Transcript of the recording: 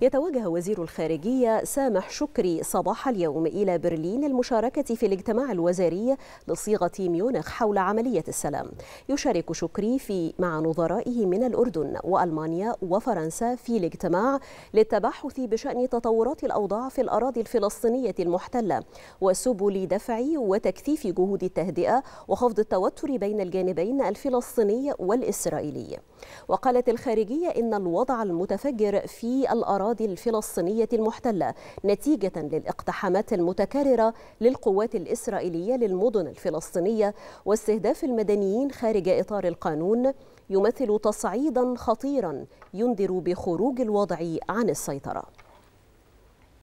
يتوجه وزير الخارجية سامح شكري صباح اليوم إلى برلين للمشاركة في الاجتماع الوزاري لصيغة ميونخ حول عملية السلام يشارك شكري في مع نظرائه من الأردن وألمانيا وفرنسا في الاجتماع للتباحث بشأن تطورات الأوضاع في الأراضي الفلسطينية المحتلة وسبل دفع وتكثيف جهود التهدئة وخفض التوتر بين الجانبين الفلسطيني والإسرائيلي وقالت الخارجية إن الوضع المتفجر في الأراضي الأراضي الفلسطينية المحتلة نتيجة للاقتحامات المتكررة للقوات الإسرائيلية للمدن الفلسطينية واستهداف المدنيين خارج إطار القانون يمثل تصعيدا خطيرا ينذر بخروج الوضع عن السيطرة